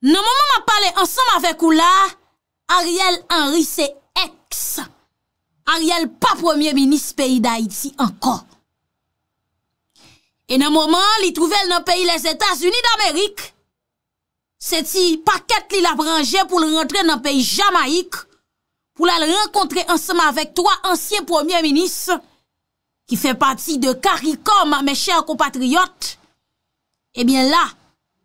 Nan mouman m a pale ansanm avek ou la, Ariel Henry se eks. Ariel pa premier minis peyi da iti anko. E nan mouman li trouvel nan peyi les Etats-Unis d'Amerik, se ti paket li la pranje pou l rentre nan peyi Jamaik, pou l al renkontre ansanm avek 3 ansyen premier minis ki fe pati de karikom a mechèr kompatriyot, ebyen la,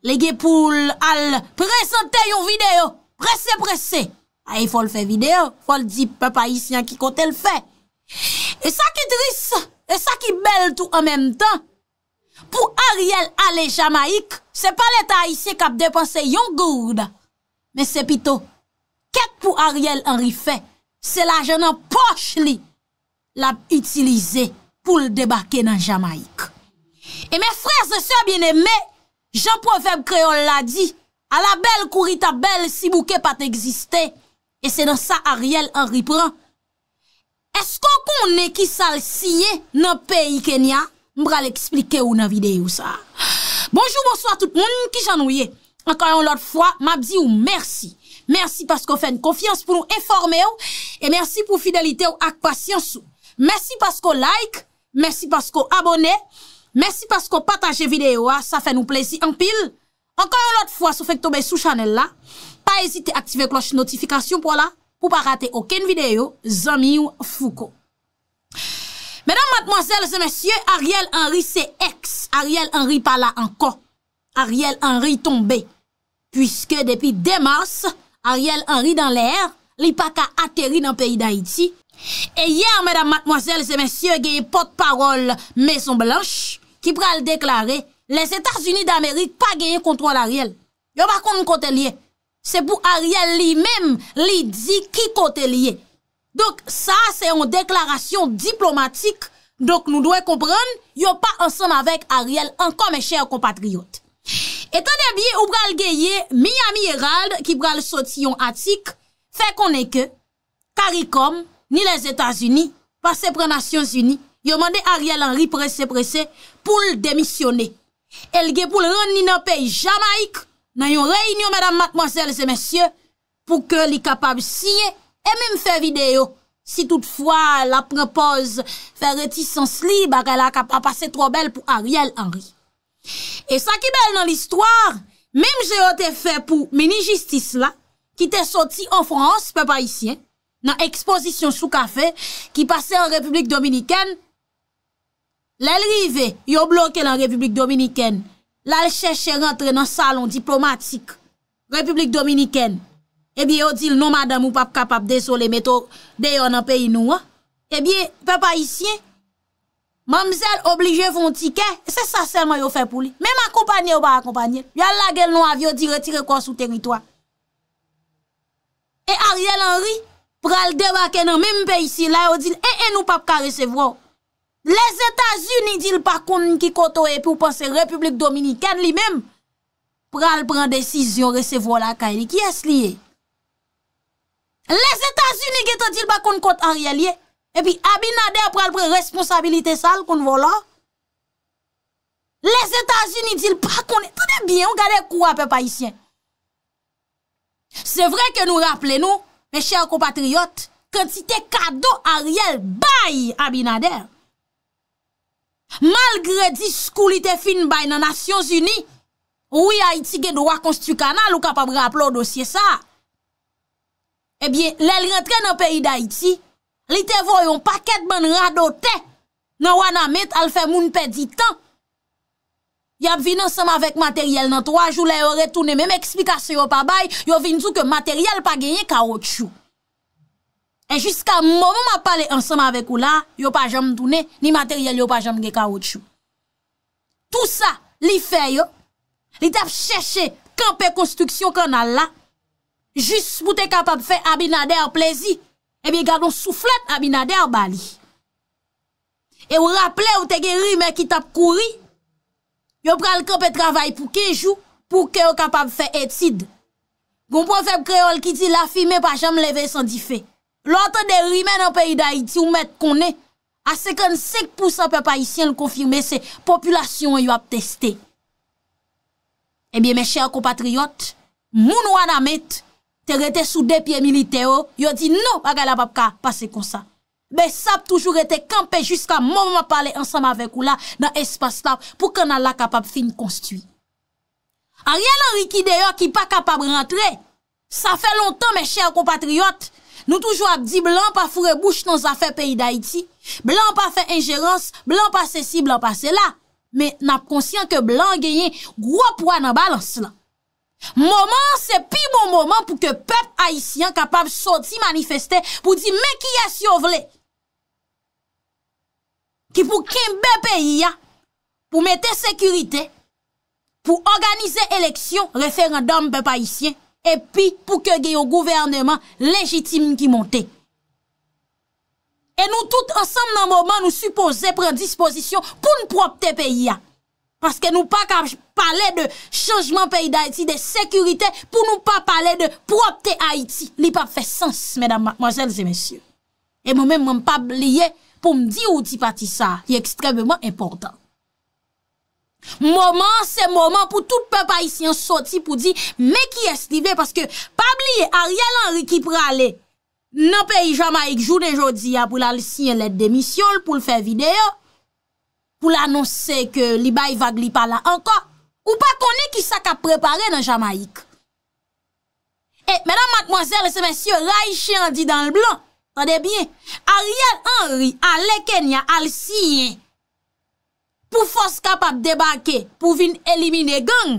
Le ge pou l al prezante yon videyo. Prese prese. Ay fol fe videyo. Fol di pe pa isi an ki kote l fe. E sa ki dris. E sa ki bel tou an menm tan. Pou Ariel ale Jamaik. Se pa leta isi kap depanse yon gouda. Men se pito. Kek pou Ariel an rife. Se la jen an poch li. La utilize pou l debake nan Jamaik. E men frez se so bien eme. Jan proverb kreol la di, a la bel kouri ta bel si bouke pat egziste, e se nan sa a riel an ripran. Esko kon ne ki sal siye nan peyi Kenya? Mbra le eksplike ou nan videyo sa. Bonjour, bonsoit tout moun ki jan ouye. Ankayon lot fwa, map di ou mersi. Mersi pasko fèn konfians pou nou eforme ou, e mersi pou fidelite ou ak pasyans ou. Mersi pasko like, mersi pasko abone ou, Mèsi pasko pataje videyo a, sa fè nou plezi anpil. Ankon ou lot fwa sou fèk tobe sou chanel la, pa ezite aktive kloche notifikasyon pou la, pou pa rate oken videyo, zami ou fouko. Mèdam matmoazèl zè mèsyè, Ariel Henry se eks. Ariel Henry pala anko. Ariel Henry tombe. Pwiske depi demas, Ariel Henry dan lèr, li pa ka ateri nan peyi d'Haïti. E yè, mèdam matmoazèl zè mèsyè, geye pot parol Maison Blanche. Ki pral deklare, les Etats-Unis d'Amerik pa geye kontrol Ariel. Yo pa kon nou kote liye. Se pou Ariel li mem li di ki kote liye. Dok sa se yon deklarasyon diplomatik. Dok nou doye kompran, yo pa ansan avèk Ariel an komè chè yon kompatriyot. E tanè biye ou pral geye, Miami Herald ki pral soti yon atik, fe konè ke Karikom ni les Etats-Unis pa se pran Asyons-Unis. yo mande Ariel Henry prese prese pou l demisyone. El ge pou l ron ni nan pey Jamaik, nan yon reynyon, madame, mademoiselles et messieurs, pou ke li kapab siye, e mèm fè video, si toutfwa la prepose fè retisans li, bak el a kapap ase tro bel pou Ariel Henry. E sa ki bel nan l istwar, mèm jè yo te fè pou meni jistis la, ki te soti an frans, pe pa isyen, nan ekspozisyon sou kafe, ki pase an republik dominiken, Lè l'rive, yo bloke nan Republik Dominikèn. Lè l'cheche rentre nan salon diplomatik. Republik Dominikèn. Ebi eh yo di l'nomada mou pap kapap deso le meto deyon an peyi nou an. Ebi eh pe pa isyen. Mamzel oblige von tikè. Se sa serman yo fe pou li. Mèm akompanyen ou ba akompanyen. Lè l'agèl nou avyo di retire kon sou teritwa. E Ariel Henry pral debake nan mèm peyi si. Lè yo di lè en eh, ou pap ka resevwa ou. Les Etats-Unis dil pa kon ki koto e pou panse Republik Dominikad li mem pral pran desisyon resevo la kaye li. Ki es li e? Les Etats-Unis dil pa kon kont Ariel ye e pi Abinader pral pran responsabilite sal kon volan. Les Etats-Unis dil pa kon... Tout e bien, ou gade kou apè pa isyen. Se vre ke nou rappele nou, me chèr kompatriot, kwen ti te kado Ariel bay Abinader. Mal gre di skou li te fin bay nanasyon zuni, ou yi Haiti gen do a konstitu kanal ou kapab reaplo dosye sa. Ebyen, eh lel rentre nan peyi da Haiti, li te voyon paket ban rado te nan wana met alfe moun pedi tan. Yap vin ansema vek materyel nan 3 jou la yo retoune, men eksplikasyon yo pa bay, yo vin zou ke materyel pa genye karot chou. E jiska mou mou mwa pale ansanm avek ou la, yo pa jam toune, ni materyal yo pa jam ge kaoutchou. Tout sa li fe yo, li tap cheshe kampe konstruksyon kon al la, jis pou te kapap fe abinade a plezi, ebi eh gadon souflat abinade a bali. E ou rapple ou te ge rime ki tap kouri, yo pral kampe travay pou kejou, pou ke yo kapap fe etid. Gon pou an fe kreol ki ti lafime pa jam leve sondifey. Lote de rimen an peyi da iti ou met konen, a sekon 5% pe pa isyen l konfirme se populasyon yo ap testen. Ebyen, eh me chèr ko patriyot, moun wana met, te rete sou depye milite oh, yo, yo di nou agal ap ap ka pase kon sa. Be, sa ap toujou rete kampe jiska mou mwa pale ansam avek ou la nan espas la pou kè nan la kapap fin konstuy. A riyan an riki de yo ki pa kapap rentre, sa fe lontan me chèr ko patriyot, Nou toujou ap di blan pa fure bouch nan zafè peyi da iti, blan pa fè injerans, blan pa se si, blan pa se la, men ap konsyen ke blan genyen gro pwa nan balans la. Moman se pi moun moman pou ke pep haisyen kapav soti manifestè pou di me kia syo vle. Ki pou kim be peyi ya, pou mette sekurite, pou organize eleksyon referendom pep haisyen, epi pou ke ge yo gouvernement lejitim ki monte. E nou tout ansam nan mouman nou supose pre disposisyon pou nou propte peyi ya. Paske nou pa ka pale de chanjman peyi de Haiti, de sekurite pou nou pa pale de propte Haiti. Li pa fe sens, madame, mademoiselles et messieurs. E moumen mwen pa bleye pou mdi ou ti pati sa. Li ekstremement important. Moman, se moman pou tout pe pa isi an soti pou di Mek ki estive, paske Pabli, Ariel Henry ki prale Nan peyi Jamaik, jounen jodi ya pou lal siye let demisyol Pou l fe videyo Pou l annonse ke li bay vagli pala anka Ou pa konen ki sa ka prepare nan Jamaik E, eh, menan matmoazel, se mensyo, Raichan di dan l blon Tade bien Ariel Henry, ale Kenya, al siye pou fos kapap debake pou vin elimine gang,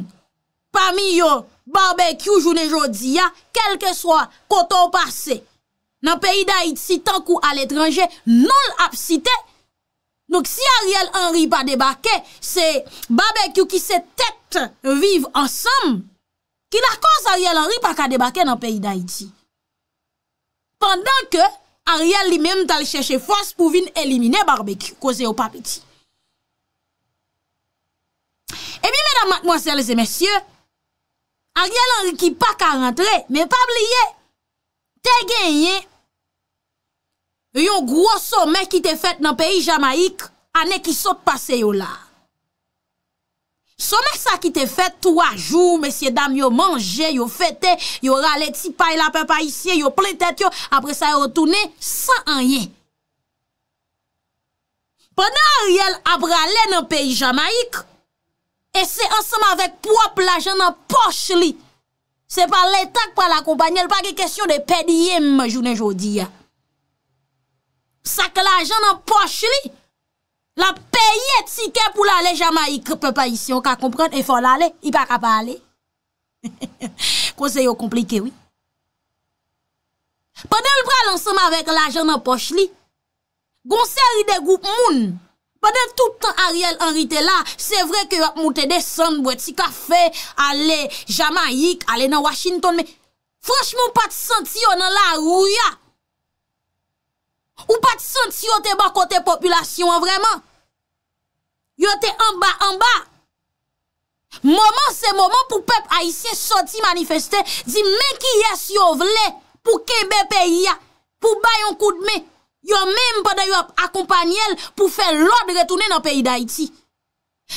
pa mi yo barbekyou jounen jodi ya, kelke swa koto pase nan peyi da iti, tan kou al etranje, non ap site. Nouk si Ariel Henry pa debake, se barbekyou ki se tette viv ansam, ki la kos Ariel Henry pa ka debake nan peyi da iti. Pendan ke Ariel li menm tal cheshe fos pou vin elimine barbekyou, koze yo papeti. Dan matmozèles e mèsyè Ariel enri ki pa ka rentre Mè pab liye Te genye Yon gros somèk ki te fèt nan peyi Jamaik Ane ki sot pase yo la Somèk sa ki te fèt Tro a jou Mèsyè dam yo manje Yo fète Yo rale ti pay la pepa isye Yo plè tèt yo Apre sa yo rote Sè anye Pè nan Ariel Abre ale nan peyi Jamaik Mèsyè dam yo manje E se ansama vek pop la janan poch li, se pa letak pa la kompanyel, pa ki kesyon de pedi yem jounen jodi ya. Sa ke la janan poch li, la peye tike pou la le jama i krepe pa isi, an ka kompren, e fon la le, i pa ka pa ale. Konseyo komplike, oui. Pa dewi pral ansama vek la janan poch li, gonseri de goup moun, Bade tout an Ariel Henry te la, se vre ke yo ap mouten desan, bwe ti kafe, ale Jamaik, ale nan Washington. Me, franchman, pa ti santi yo nan la rouya. Ou pa ti santi yo te bako te populasyon, vreman. Yo te amba, amba. Moman se moman pou pep a isye soti manifeste, di men ki yes yo vle pou kebe peyi ya, pou bayon koud mey. Yo mèm pa de yo akompanyel pou fè lòb retounè nan peyi d'Haïti.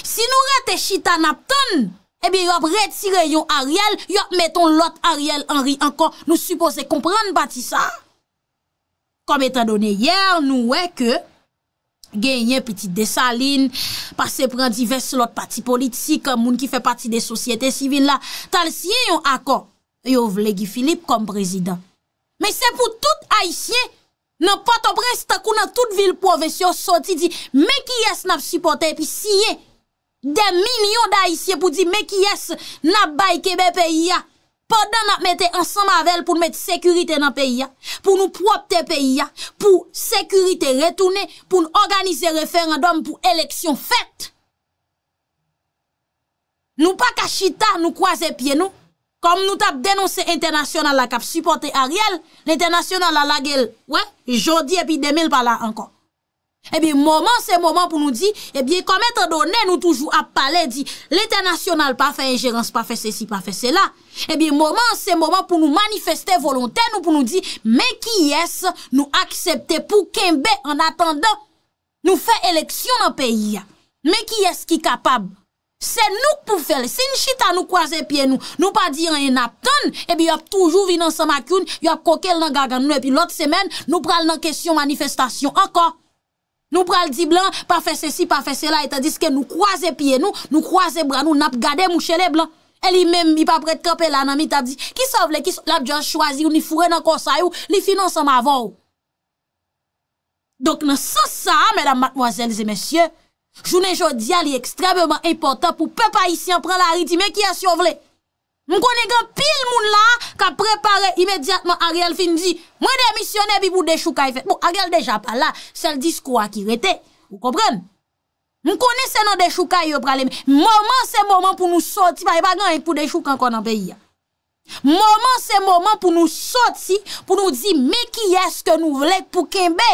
Si nou rete chita nap ton, ebi eh yo ap retire yo Ariel, yo ap meton lòt Ariel Henry ankon. Nou suppose komprenn bati sa. Kom etan donè yè, nou wè ke, genyen piti desaline, pa se pren divers lòt pati politik, euh, moun ki fè pati de sosyete sivin la, tal siye yo akon, yo vle gi Filip kom prezident. Mè se pou tout Haïtien, Nan pato presta kou nan tout vil pove syo soti di mekiyes nan ap supporte epi siye. De minyo da isye pou di mekiyes nan ap baye kebe peyi ya. Podan nan ap mette ansan mavel pou nou mette sekurite nan peyi ya. Pou nou propte peyi ya. Pou sekurite retoune. Pou nou organize referandum pou eleksyon fete. Nou pa kachita nou kwaze pie nou. Kom nou tap denonsè internasyonal la kap, suportè a riel, l'internasyonal la la gel, wè, jodi epi demil pa la ankon. Ebi, mouman se mouman pou nou di, ebi, kom etre donè nou toujou ap pale di, l'internasyonal pa fe injerans, pa fe se si, pa fe se la. Ebi, mouman se mouman pou nou manifestè, volontè nou pou nou di, mè ki yes nou akseptè pou kembe an atanda. Nou fe eleksyon an peyi ya. Mè ki yes ki kapab, Se nou pou fèl, se yon chita nou kwaze pye nou, nou pa di yon yon ap ton, ebi yon ap toujou vi nan sa makyoun, yon ap kokel nan gagan nou, epi lot semen, nou pral nan kesyon manifestasyon, anka. Nou pral di blan, pa fè se si, pa fè se la, etadiske nou kwaze pye nou, nou kwaze bra nou, nap gade mou che le blan. E li men mi pa pret kapè lan, anamit ap di, ki sa vle, ki sa vle, ap jwa chwazi ou, ni fure nan konsay ou, li finan sa ma vò ou. Dok nan sa sa, mèdam matmoazèl zè mèsyè, Jounen jodi al yi ekstrem beman importan pou pe pa isi an pralari di me ki yas yo vle. M konen gen pil moun la ka prepare imediatman Ariel fin di, mwen demisyone bi pou dechou ka yi fet. Bo, Ariel deja pala, sel diskou akirete. Ou kopren? M konen se nan dechou ka yi yo praleme. Moman se moman pou nou soti, faye bagan yi pou dechou kan konan be yi ya. Moman se moman pou nou soti, pou nou di me ki yas ke nou vle pou kenbe.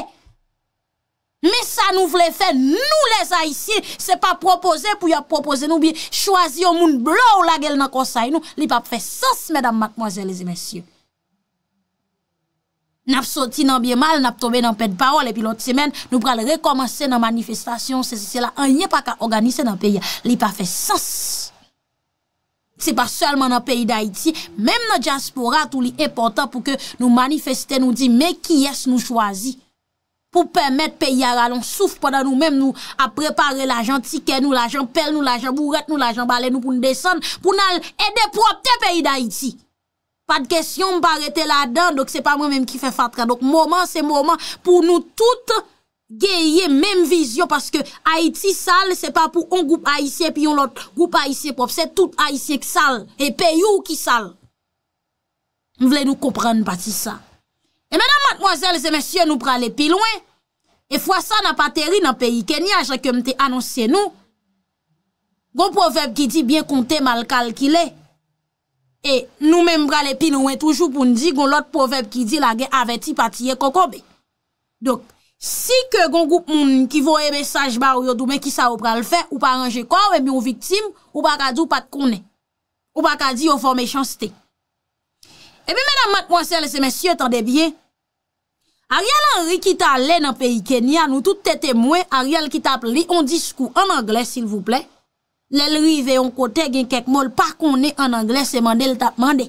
Me sa nou vle fè, nou lèz a yisi, se pa propoze pou yop propoze nou bi chwazi yon moun blou la gel nan konsay nou, li pa fè sens, mèdam, makmoazèl, lèzè, mèsyè. Nap soti nan bie mal, nap tobe nan pèd bawal, epi lòt semen, nou pral rekomansè nan manifestasyon, se se se la, an yè pa ka organise nan peyè, li pa fè sens. Se pa sèlman nan peyè d'Aiti, mèm nan diaspora, tout li e potan pou ke nou manifestè, nou di, me ki yès nou chwazi. pou permèt peyi a ralon, souf poda nou mèm nou a prepare la jan tikè nou, la jan pel nou, la jan bouret nou, la jan balè nou pou nou desen, pou nou al edè propte peyi d'Haïti. Fad kèsyon mparete la dan, dok se pa mwen mèm ki fè fatran, dok mouman se mouman pou nou tout geye mèm vizyon, paske Haïti sal, se pa pou an goup haïsye pi yon lot goup haïsye pop, se tout haïsye ki sal, e peyi ou ki sal. Nou vle nou komprenn pati sa. E menan matmwazel se mesye nou pral epi lwen, e fwa sa nan pateri nan peyi Kenya, jre kem te anonsye nou, gon proverb ki di, biye konte mal kalkile, e nou menm pral epi lwen toujou pou ndi, gon lot proverb ki di, la gen aveti patiye kokobe. Dok, si ke gon goup moun, ki vo e mesaj ba ou yo dume, ki sa ou pral fe, ou pa anje kwa, ou e mi ou viktim, ou pa kadi ou pat kone, ou pa kadi ou forme chansite. E bi menan matmwazel se mesye, tande biye, Ariel Henry ki ta lè nan peyi Kenya, nou tout tete mwen, Ariel ki ta pli, on diskou an anglè, s'il vous plè. Lè l'rivé, on kote gen kek mol, pa konè an anglè, se mandè l'tap mandè.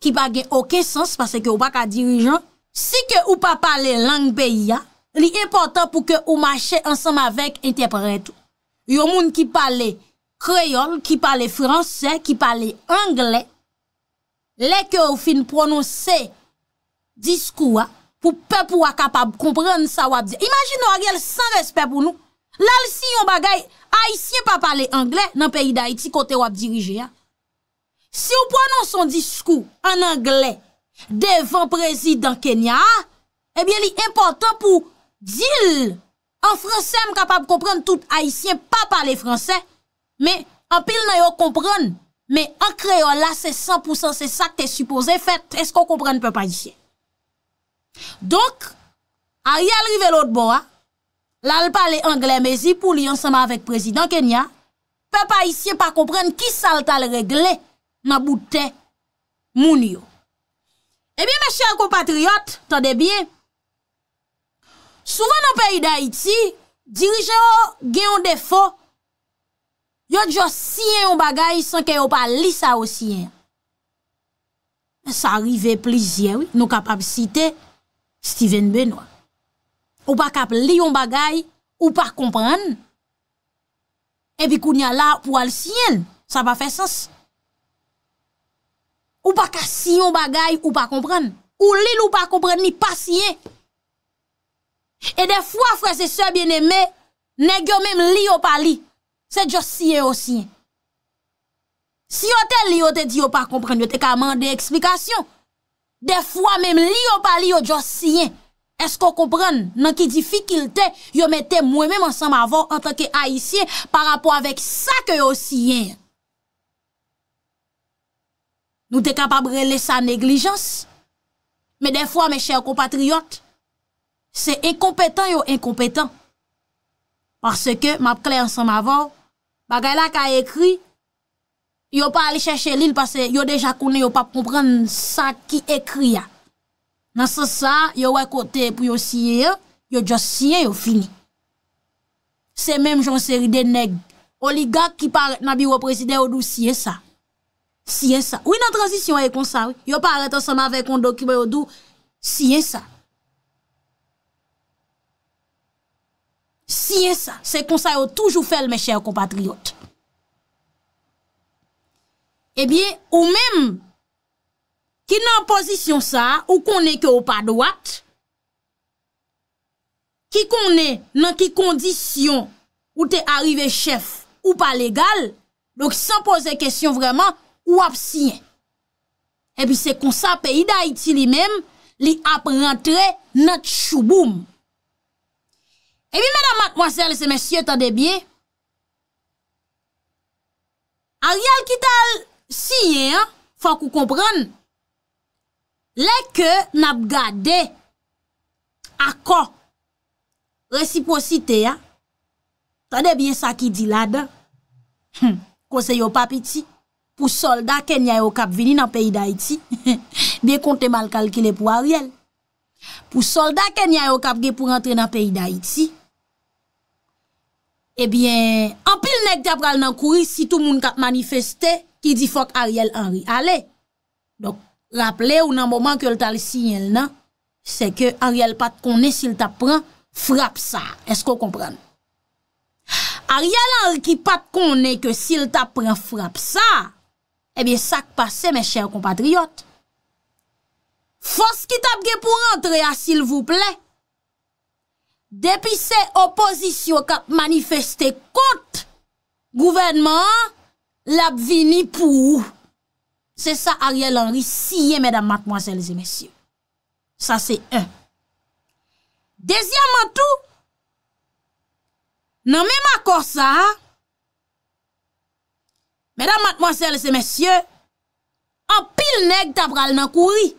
Ki pa gen okey sens, pase ke ou pa ka dirijan. Si ke ou pa pale lang peyi ya, li important pou ke ou mache ansam avèk interpretou. Yo moun ki pale kreyol, ki pale fransè, ki pale anglè, le ke ou fin pronose diskou a, pou pep wak kapab kompren sa wap dirije. Imagine wak gel san respet pou nou. Lal si yon bagay, Haitien pa pale Anglè nan peyi da Haiti kote wap dirije. Si ou pwannan son diskou an Anglè devan prezident Kenya, ebyen eh li important pou dil an Fransè m kapab kompren tout Haitien pa pale Fransè, me an pil nan yo kompren, me an kreyon la se 100%, se sa te suppose, esko kompren pe pa Haitien. Donk, a rial rive lout boa, lal pale angle mezi pou li ansama avèk prezident Kenya, pe pa isye pa kompren ki sal tal regle nan boutè moun yo. Ebyen eh me chèrkou patriot, tande bie, souvan nan peyi da iti, dirije yo gen yon defo, yo diyo siyen yon bagay san ke yo pa li sa yo siyen. Sa rive plizye, nou kapab site, Steven Beno, ou pa kap li yon bagay, ou pa kompren. E pi kou ni ala pou al siyen, sa pa fe sens. Ou pa ka siyon bagay, ou pa kompren. Ou li lou pa kompren, ni pa siyen. E de fwa fwese se bieneme, ne gyo mem li ou pa li. Se diyo siyen ou siyen. Si yo te li yo te diyo pa kompren, yo te ka mande eksplikasyon. De fwa mèm li yo pali yo djo siyen, esko kompran nan ki difikilte yo mette mwen mèm an san ma vò an tanke haisyen par rapport avèk sa ke yo siyen. Nou de kapabre le sa neglijans, mè de fwa mè chèy yo kompatriyot, se e kompetan yo e kompetan, parce ke m ap kle an san ma vò, bagay la ka ekri, Yo pa li chèche li l pasè yo deja kounen yo pa kompren sa ki ekri ya. Nan se sa yo wè kote pou yo siye yo, yo jò siye yo fini. Se mèm jòn seri de neg, oligak ki paret nan biro preside yo dou siye sa. Siye sa. Ou yon nan transisyon yon e konsal, yo paret an seman vek kondokime yo dou siye sa. Siye sa. Se konsal yo toujou fel me chèye kompatriyot. Eh ou mèm ki nan pozisyon sa, ou konè ke ou pa doat, ki konè nan ki kondisyon ou te arrive chef ou pa legal, san pose kèsyon vreman, ou ap siyen. E eh pi se konsa peyi da iti li mèm, li ap rentre nat chouboum. E pi mèdam mat mwazèl se mèsyè ta de bie, a rial ki tal Siye, fwa kou kompran, leke nap gade, akon, resiposite, tade bye sa ki di lade, konseyo papi ti, pou solda ken nye yo kap vini nan peyi da iti, bye kontemal kalkile pou a riel. Pou solda ken nye yo kap ge pou rentre nan peyi da iti, ebyen, anpil nek di ap gal nan kouri si tou moun kap manifestè, Ki di fok Ariel Henry. Ale. Donc, rappele ou nan mouman ke l tal sinye l nan, se ke Ariel pat konen sil tap pran, frap sa. Esko kompran? Ariel Henry ki pat konen ke sil tap pran, frap sa, ebyen eh sak pase, men chèr kompatriot. Fos ki tap ge pou rentre a, sil vou ple. Depi se oposisyon kat manifeste kote, gouvernement a, l ap vini pou ou, se sa Ariel Henry siye, medan mat mwasele se mesye. Sa se en. Dezyanman tou, nan men makor sa, medan mat mwasele se mesye, an pil neg tabral nan kouri,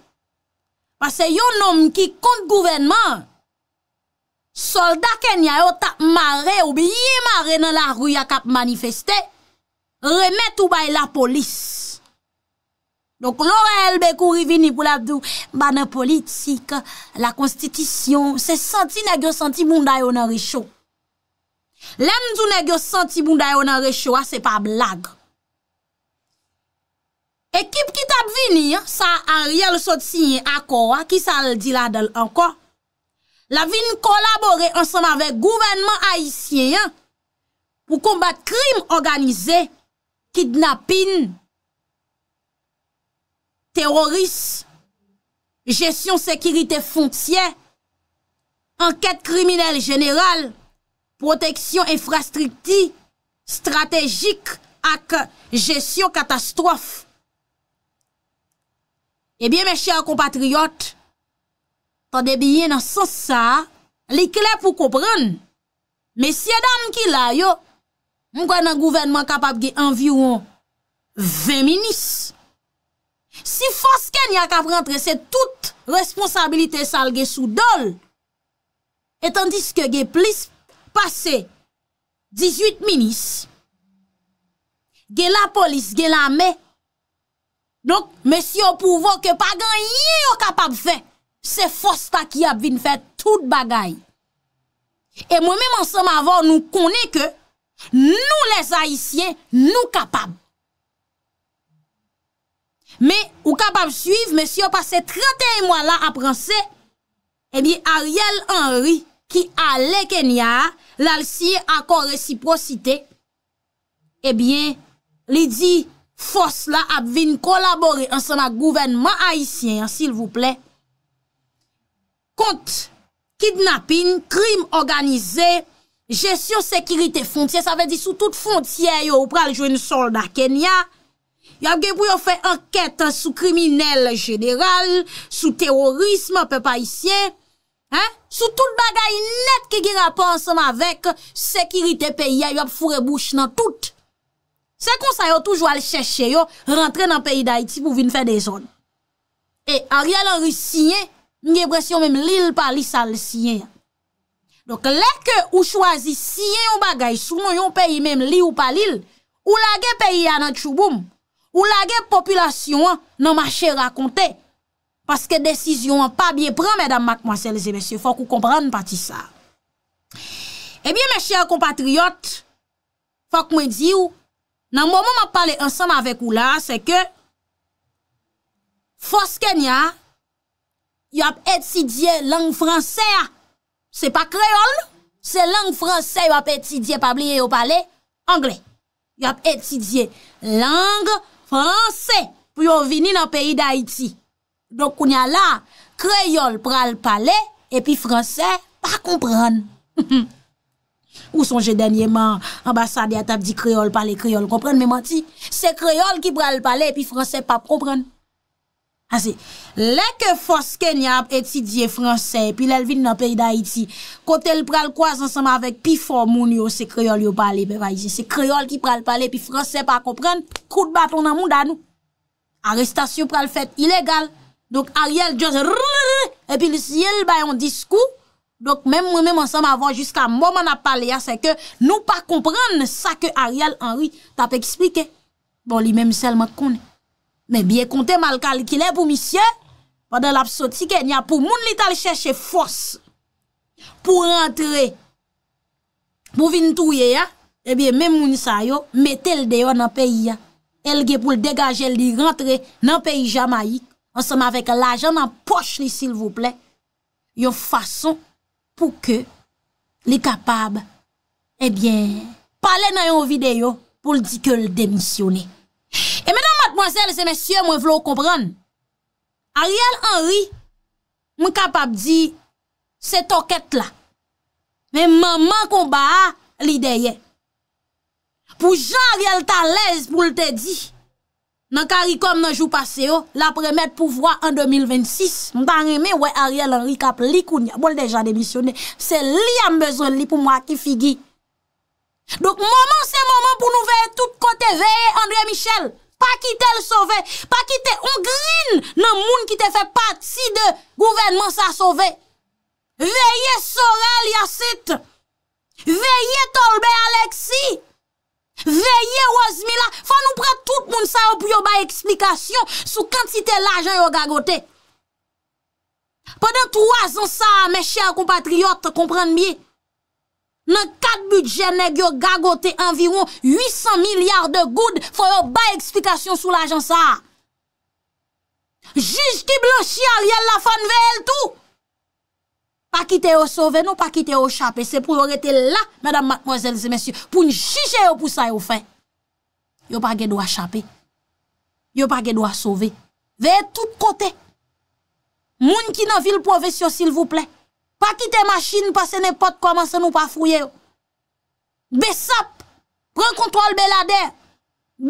pase yo nom ki kont gouvenman, solda kenya yo tap mare, ou biye mare nan la rou ya kap manifeste, remet ou bay la polis. Donk lorèl be kouri vini pou labdou banan politik, la konstitisyon, se santi negyo santi bundayonan rechou. Lemdou negyo santi bundayonan rechou, a se pa blag. Ekip ki tab vini, sa a riyal sot sinye akor, ki sa al di ladel anko, la vini kolabore ansan avèk gouvenman haisyen, pou kombat krim organizè, kidnapin, teroris, jesyon sekirite fonksye, anket kriminel jeneral, proteksyon infrastrikti, strategik ak jesyon katastrof. Ebyen eh mè chèr kompatriot, tan debyen nan sò sa, li kle pou koupren, mè syedam ki layo, mwen kwa nan gouvenman kapap ge envyon 20 minis. Si fos ken y a kap rentre se tout responsabilite sal ge sou dol, etan dis ke ge plis pase 18 minis, ge la polis, ge la me, donk mwen si yo pouvo ke pa gen y yo kapap fe, se fos ta ki ap vin fe tout bagay. E mwen men mwen seman avon nou konen ke, Nou les Haitien, nou kapab. Me, ou kapab suive, mesi yo pase 31 mwa la apranse, ebi Ariel Henry, ki ale Kenya, lal si akon reciprocite, ebi eh li di fos la ap vin kolabore ansan la gouvenman Haitien, s'il vous plè, kont kidnapping, krim organizé, jesyon sekirite fontye, sa ve di sou tout fontye yo, ou pral jwen soulda Kenya, yo ap ge pou yo fe anket sou kriminel general, sou terorisme, pe pa isye, sou tout bagay net ki ge rapan ansen avèk, sekirite pe ya yo ap furebouche nan tout. Se konsay yo toujwa al chèche yo, rentre nan peyi d'Haïti pou vin fè de zon. E a rial anri sinye, ni epresyon mèm l'il pa li sal sinye. lèk ou chwazi si yon bagay sou nou yon peyi mèm li ou palil, ou lage peyi anan tchouboum, ou lage populasyon nan ma chè rakonte, paske desisyon an pa biye pran, mèdam mat mwansèl zè, mèsyè, fòk ou kompran pati sa. E eh bie mè chè an kompatriot, fòk mwen di ou, nan mwom mwa pale ansanm avèk ou la, se ke, fòs kenya, yon ap et si dje lang fransè a, Se pa kreol, se lang franse yo ap etidye pableye yo pale, angle. Yo ap etidye lang franse pou yo vini nan peyi da iti. Dok kounya la, kreol pral pale, epi franse pa kompran. Ou sonje denye man, ambasade atap di kreol pale kreol kompran, se kreol ki pral pale epi franse pa kompran. Asè, lek foske ni ap etidye franse, pi lèl vin nan peyi da iti, kote l pral kwa zansama avèk pi for moun yo, se kreol yo pale bewa iti, se kreol ki pral pale, pi franse pa komprende, kout baton nan moun dan nou. Arrestasyon pral fèt ilegal, dok Ariel jazè rrrrrr, epi l siye l bayon diskou, dok mèm mèm ansama avèk, jiska mòman ap pale ya, se ke nou pa komprende sa ke Ariel Henry, ta pe eksplike. Bon, li mèm sel mè konè. Mè biye kontè mal kalkilè pou misye, padè la psoti genya pou moun li tal chèche fos, pou rentre pou vintouye eh ya, mè moun sa yo, metèl deyo nan peyi ya, elge pou l'degajel di rentre nan peyi Jamaik, ansèm avèk l'ajan nan poch li silvouple, yo fason pou ke li kapab, mè eh biye pale nan yo videyo pou l'di ke l'demisyonè. Pwansel se mesye mwen vlo kompran. Ariel Henry mwen kapap di se toket la. Men manman kon ba li deye. Pou Jean Ariel talèz pou lte di. Nan karikom nan jou pase yo. La premèd pou vwa an 2026. Mwen tan remè wè Ariel Henry kap li koun ya. Bol deja demisyonè. Se li am bezon li pou mwa ki figi. Dok mwaman se mwaman pou nou veye tout kote veye André Michel. Pa kite l sove, pa kite, on grin nan moun ki te fe pati de gouvenman sa sove. Veye Sorel Yassit, veye Tolbe Aleksi, veye Wazmila. Fa nou pre tout moun sa yo pou yo bay eksplikasyon sou kantite l ajan yo gagote. Pedan 3 an sa a meche a kompatriot kompren miye. Nan kat budget neg yo gagote environ 800 milyard de goud fò yo ba eksplikasyon sou l'ajans sa. Jij ki bloch yal, yal la fan ve el tou. Pa kite yo sove, nou pa kite yo chape, se pou yo rete la, mèdam matmozèl zè mèsyo, pou njije yo pousay yo fè. Yo pa ge do a chape, yo pa ge do a sove. Veye tout kote, moun ki nan vil pove syo sil vou pley. Pa kite masjin, pa se ne pot koman se nou pa fwoye yo. Be sap, pren kontrol belader.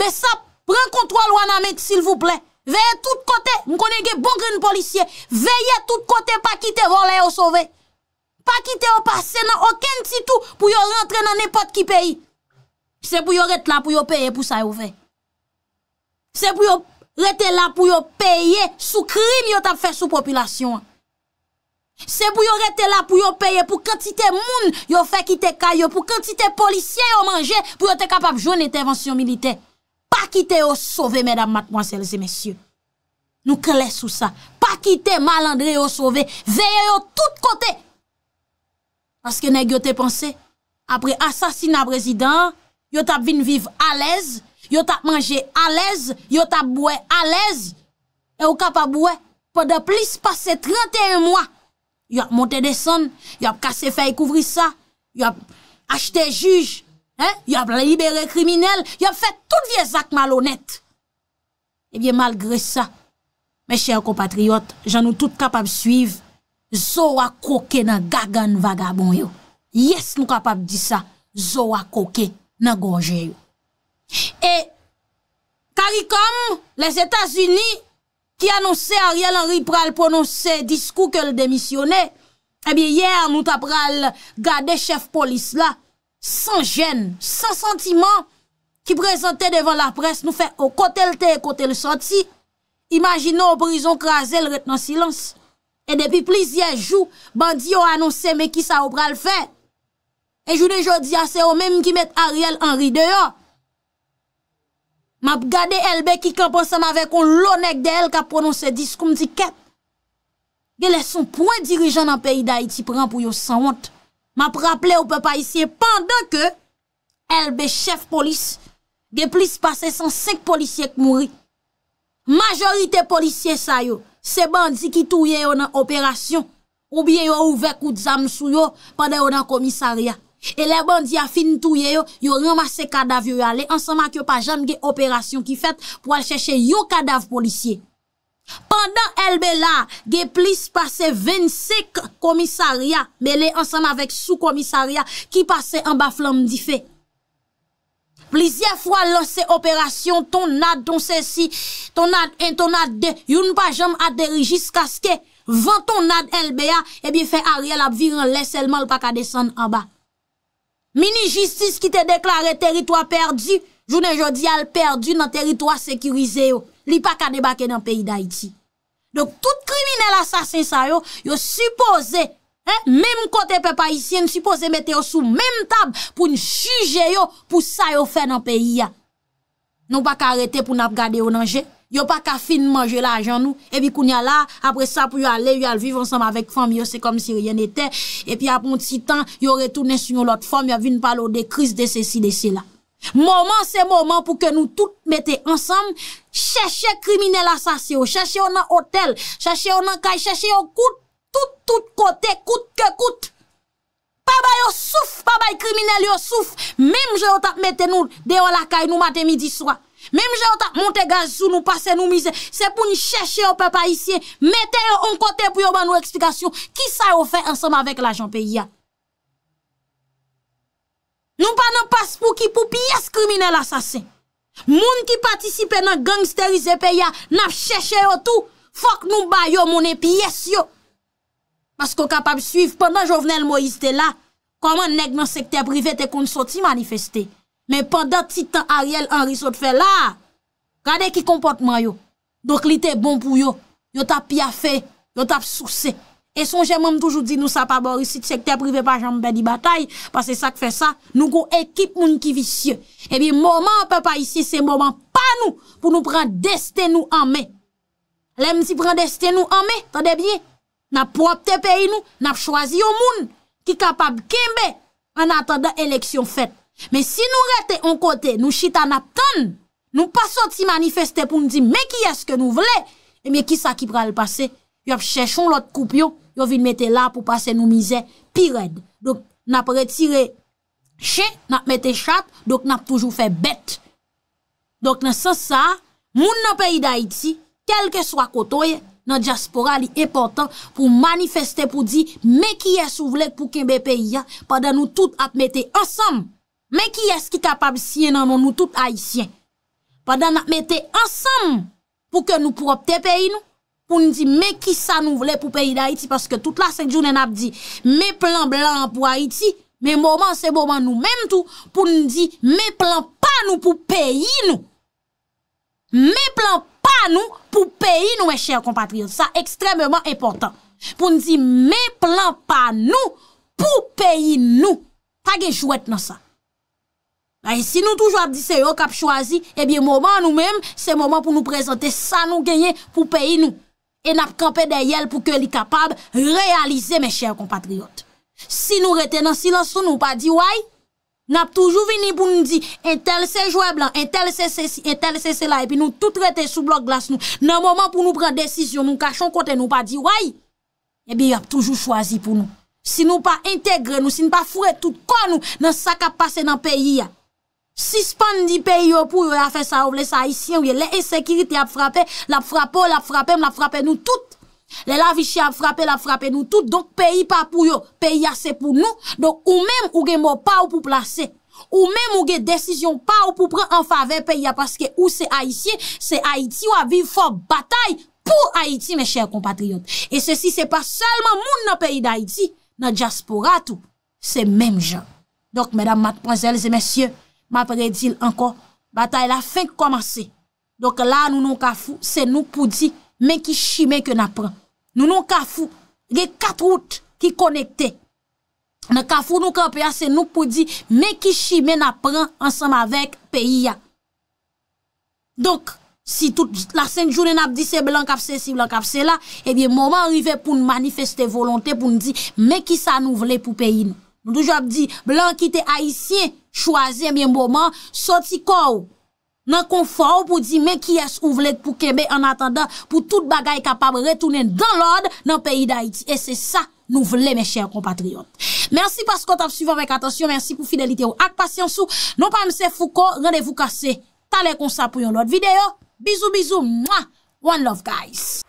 Be sap, pren kontrol wanamit sil vouple. Veye tout kote, mkonege bon kren policye. Veye tout kote, pa kite volay yo sove. Pa kite yo pase nan oken titou pou yo rentre nan ne pot ki peyi. Se pou yo ret la pou yo peye pou sa yo ve. Se pou yo rete la pou yo peye sou krim yo tap fe sou populasyon an. Se pou yon rete la pou yon peye pou kantite moun Yon fe kite kayo pou kantite polisyen yon manje Pou yon te kapap joun etervansyon milite Pa kite yon sove medam matmwanselze mesye Nou kle sou sa Pa kite malandre yon sove Veye yon tout kote Aske neg yon te pense Apre asasina prezident Yon tap vin vive alez Yon tap manje alez Yon tap boue alez E yon kapap boue Po de plis pase 31 mwa yo ap monte deson, yo ap kase fey kouvri sa, yo ap achete juj, yo ap libere kriminel, yo ap fet tout vie zak malonet. Ebyen eh malgre sa, mes chèr compatriot, jan nou tout kapab suiv, zowa koke nan gagan vagabon yo. Yes nou kapab di sa, zowa koke nan gonje yo. E eh, karikom, les Etats-Unis, ki anonsè Ariel Henry pral prononsè diskou ke l demisyonè, ebyen eh yè an nou tap pral gade chef polis la, san jèn, san sentiman ki prezantè devan la pres nou fè o oh, kote l te e kote l soti, imagino o prizon krasè l ret nan silans, e depi plis yè jou, bandi yo anonsè me ki sa o pral fè, e jou de jò diya se o menm ki met Ariel Henry deyon, M ap gade elbe ki kamponsan ave kon lonek de el ka prononse diskoum di ket. Ge leson pouen dirijan nan peyi da iti pran pou yo sanwant. M ap rapple ou pe pa isye. Pendan ke elbe chef polis, ge plis pase 105 polisye k mouri. Majorite polisye sayo, se bandi ki touye yo nan operasyon. Ou biye yo ouvek ou djam sou yo pade yo nan komisarya. E le bandia fin touye yo, yo ramase kadaf yo yo ale, ansama ki yo pa jan ge operasyon ki fet pou al cheshe yo kadaf polisye. Pendan elbe la, ge plis pase vensek komisarya, mele ansama vek sou komisarya ki pase anba flam di fe. Plisye fwa lanse operasyon ton ad don se si, ton ad en ton ad de, yo nou pa jan ad deri jis kaskè, van ton ad elbe ya, ebi fe ariel ap viran le selman lpaka desan anba. Mini justice ki te deklare teritwa perdi, jounen jodi al perdi nan teritwa sekirize yo. Li pa kade baken nan peyi da iti. Dok tout kriminele asasin sa yo, yo suppose, menm kote pe pa isyen, suppose mette yo sou menm tab pou njuje yo pou sa yo fe nan peyi ya. Non pa karete pou nap gade yo nan je. Yo pa ka fin manje la ajan nou, ebi koun ya la, apre sa pou yo ale, yo al vive ansam avek fom, yo se kom si rien ete, epi apon ti tan, yo retounen si nou lot fom, yo vin palo de kriz de se si de se la. Moman se moman pou ke nou tout mette ansam, chèche krimine la sasyo, chèche yon nan otel, chèche yon nan kaj, chèche yon kout, tout tout kote, kout ke kout. Pa bay yo souf, pa bay krimine yo souf, mèm jè yo tat mette nou de yon la kaj nou matè midi swa. Mem jè ou tak monte gaz sou nou pase nou mize, se pou nye chèche ou pe pa isye, mette yo an kote pou yo ban nou eksplikasyon, ki sa yo fè ansem avèk l'ajon pe ya. Nou pa nan pas pou ki pou piyes krimine l'assasin. Moun ki patisipe nan gangsterize pe ya, nan chèche yo tou, fok nou bayo mounen piyes yo. Bas ko kapab suiv, pandan jo vnen l'mo iste la, koman neg nan sekte privète kon soti manifestè. men pandan titan a riel an risot fè la, kade ki kompotman yo, dok li te bon pou yo, yo tap pia fè, yo tap sousè, e son jè mèm toujou di nou sa pa borisi, tsek te aprive pa jambè di batay, pasè sa k fè sa, nou go ekip moun ki visye, e eh bi mouman an pe pa isi, se mouman pa nou, pou nou pran deste nou an mè, lèm si pran deste nou an mè, tade bje, nap prop te peyi nou, nap chwazi yo moun, ki kapab kimbe, an atanda eleksyon fèt, Men si nou rete an kote nou chita nap ton Nou pasot si manifeste pou nou di Men ki eske nou vle E eh men ki sa ki pral pase Yop cheshon lot koupyon Yop vin mette la pou pase nou mize Pired Dok nap retire che Nap mette chap Dok nap toujou fe bet Dok nan sa sa Moun nan peyi da iti Kelke swa kotoye Nan diaspora li eportan Pou manifeste pou di Men ki esou vle pou kembe peyi ya Padè nou tout ap mette ansam Men ki eski kapab siye nan moun nou tout Haitien? Padan nan mette ansam pou ke nou pou opte peyi nou? Poun di men ki sa nou vle pou peyi da Haiti? Paske tout la senjou nen ap di, men plan blan pou Haiti? Men mouman se mouman nou menm tou? Poun di men plan pa nou pou peyi nou? Men plan pa nou pou peyi nou, men chèr compatriot? Sa ekstremèman epotant. Poun di men plan pa nou pou peyi nou? Tage jwet nan sa? Si nou toujwa di se yo kap chwazi, ebi eh mouman nou mèm, se mouman pou nou prezante sa nou genyen pou peyi nou. E nap kampe de yel pou ke li kapab realize men chèv compatriot. Si nou rete nan silansou nou pa di way, nap toujou vini pou nou di, entel se jouè blan, entel se se si, entel se se la, epi nou tout rete sou blok glas nou. Nan mouman pou nou pren desisyon, nou kachon kote nou pa di way, ebi yo ap toujou chwazi pou nou. Si nou pa integre nou, si nou pa fure tout kon nou, nan sa kap pase nan peyi ya. Si span di peyi yo pou yo a fe sa ou vle sa Haitien ou ye le e sekiriti ap frape, la ap frape ou la ap frape m, la ap frape nou tout. Le la vichye ap frape, la ap frape nou tout. Donk peyi pa pou yo, peyi ya se pou nou. Donk ou menm ou gen mou pa ou pou plase. Ou menm ou gen desisyon pa ou pou pren an fave peyi ya. Paske ou se Haitien, se Haitien waviv fok batay pou Haiti, me chèr compatriot. E se si se pa selman moun nan peyi d'Haïti, nan diasporatou, se menm jan. Donk menam matpon zèlze mensyè. Ma predil ankon, batay la fin komanse. Donk la nou nou kafou, se nou poudi, men ki shime ke napran. Nou nou kafou, ge kat route ki konekte. Nou kafou nou kampia, se nou poudi, men ki shime napran ansanm avek peyi ya. Donk, si tout la senjoune napdi, se blan kapse, si blan kapse la, e eh biye mouman rive pou nou manifeste volonte pou nou di, men ki sa nou vle pou peyi nou. Nou jop di, blan ki te haitien, chwaze mwen mboman, soti kou, nan konfor ou pou di, men ki es ou vle pou kebe, an atanda pou tout bagay kapab retounen dan lode nan peyi da Haiti. E se sa nou vle, mwen chèr kompatryon. Mersi paskot ap suivan mwen k'atansyon, mersi pou fidelite ou ak pasyansou. Non pa mse foukou, randevou kase. Talè kon sa pou yon lode video. Bizou, bizou, mwa! One love, guys!